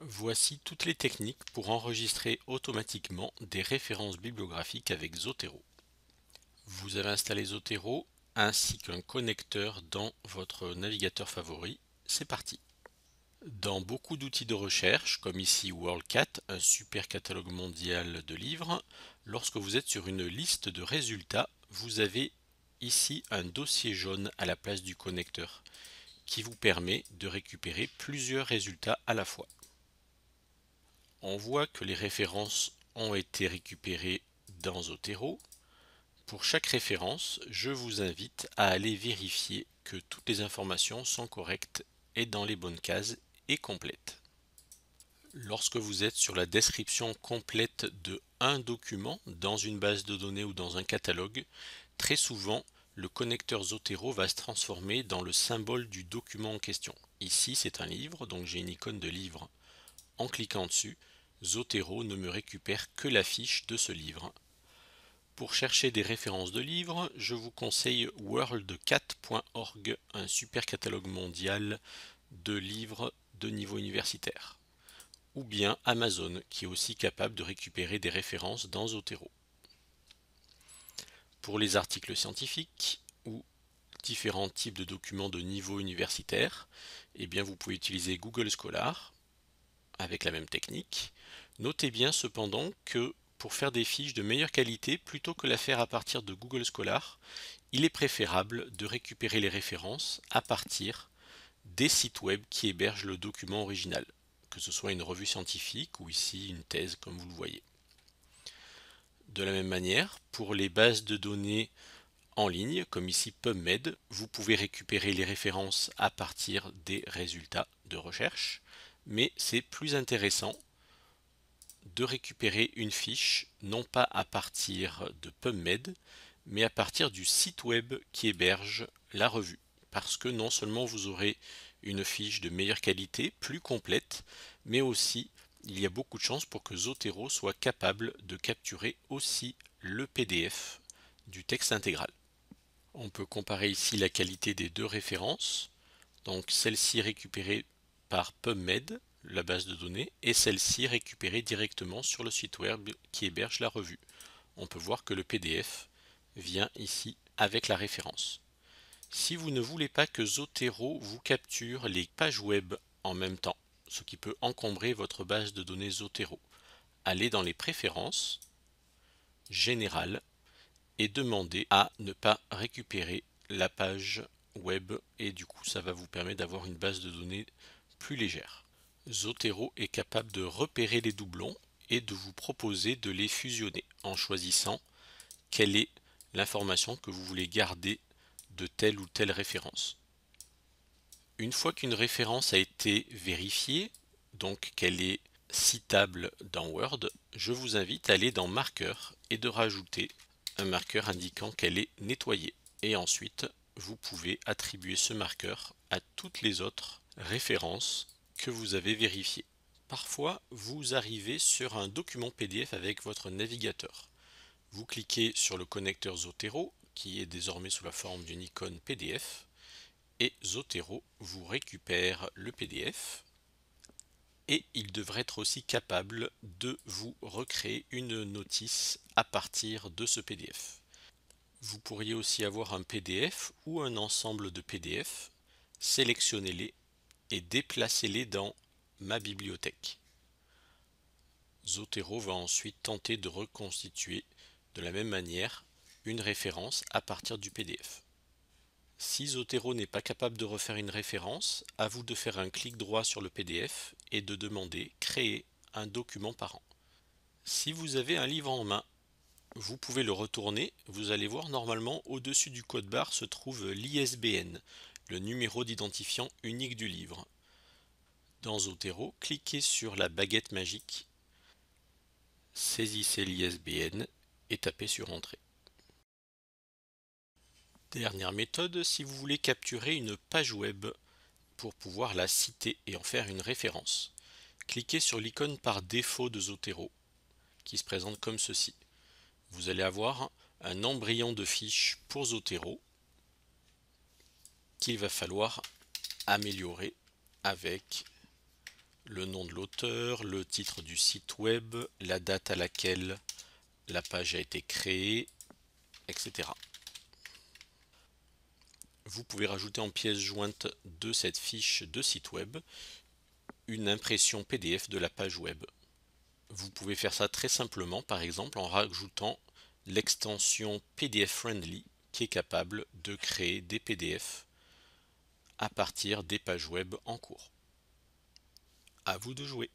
Voici toutes les techniques pour enregistrer automatiquement des références bibliographiques avec Zotero. Vous avez installé Zotero ainsi qu'un connecteur dans votre navigateur favori. C'est parti Dans beaucoup d'outils de recherche, comme ici WorldCat, un super catalogue mondial de livres, lorsque vous êtes sur une liste de résultats, vous avez ici un dossier jaune à la place du connecteur qui vous permet de récupérer plusieurs résultats à la fois on voit que les références ont été récupérées dans Zotero. Pour chaque référence, je vous invite à aller vérifier que toutes les informations sont correctes et dans les bonnes cases et complètes. Lorsque vous êtes sur la description complète de un document dans une base de données ou dans un catalogue, très souvent, le connecteur Zotero va se transformer dans le symbole du document en question. Ici, c'est un livre, donc j'ai une icône de livre. En cliquant dessus, Zotero ne me récupère que la fiche de ce livre. Pour chercher des références de livres, je vous conseille worldcat.org, un super catalogue mondial de livres de niveau universitaire, ou bien Amazon, qui est aussi capable de récupérer des références dans Zotero. Pour les articles scientifiques ou différents types de documents de niveau universitaire, eh bien vous pouvez utiliser Google Scholar, avec la même technique. Notez bien cependant que pour faire des fiches de meilleure qualité, plutôt que la faire à partir de Google Scholar, il est préférable de récupérer les références à partir des sites web qui hébergent le document original, que ce soit une revue scientifique ou ici une thèse comme vous le voyez. De la même manière, pour les bases de données en ligne, comme ici PubMed, vous pouvez récupérer les références à partir des résultats de recherche mais c'est plus intéressant de récupérer une fiche, non pas à partir de PubMed, mais à partir du site web qui héberge la revue. Parce que non seulement vous aurez une fiche de meilleure qualité, plus complète, mais aussi il y a beaucoup de chances pour que Zotero soit capable de capturer aussi le PDF du texte intégral. On peut comparer ici la qualité des deux références, donc celle-ci récupérée par PubMed, la base de données, et celle-ci récupérée directement sur le site web qui héberge la revue. On peut voir que le PDF vient ici avec la référence. Si vous ne voulez pas que Zotero vous capture les pages web en même temps, ce qui peut encombrer votre base de données Zotero, allez dans les préférences, générales, et demandez à ne pas récupérer la page web et du coup ça va vous permettre d'avoir une base de données plus légère. Zotero est capable de repérer les doublons et de vous proposer de les fusionner en choisissant quelle est l'information que vous voulez garder de telle ou telle référence. Une fois qu'une référence a été vérifiée, donc qu'elle est citable dans Word, je vous invite à aller dans Marqueur et de rajouter un marqueur indiquant qu'elle est nettoyée. Et ensuite, vous pouvez attribuer ce marqueur à toutes les autres références que vous avez vérifiées. Parfois, vous arrivez sur un document PDF avec votre navigateur. Vous cliquez sur le connecteur Zotero, qui est désormais sous la forme d'une icône PDF, et Zotero vous récupère le PDF, et il devrait être aussi capable de vous recréer une notice à partir de ce PDF. Vous pourriez aussi avoir un PDF ou un ensemble de PDF, sélectionnez-les et déplacez-les dans Ma bibliothèque. Zotero va ensuite tenter de reconstituer de la même manière une référence à partir du PDF. Si Zotero n'est pas capable de refaire une référence, à vous de faire un clic droit sur le PDF et de demander Créer un document par an. Si vous avez un livre en main vous pouvez le retourner, vous allez voir normalement au-dessus du code barre se trouve l'ISBN, le numéro d'identifiant unique du livre. Dans Zotero, cliquez sur la baguette magique, saisissez l'ISBN et tapez sur Entrée. Dernière méthode, si vous voulez capturer une page web pour pouvoir la citer et en faire une référence, cliquez sur l'icône par défaut de Zotero qui se présente comme ceci vous allez avoir un embryon de fiche pour Zotero qu'il va falloir améliorer avec le nom de l'auteur, le titre du site web, la date à laquelle la page a été créée, etc. Vous pouvez rajouter en pièce jointe de cette fiche de site web une impression PDF de la page web. Vous pouvez faire ça très simplement, par exemple, en rajoutant l'extension PDF Friendly qui est capable de créer des PDF à partir des pages web en cours. À vous de jouer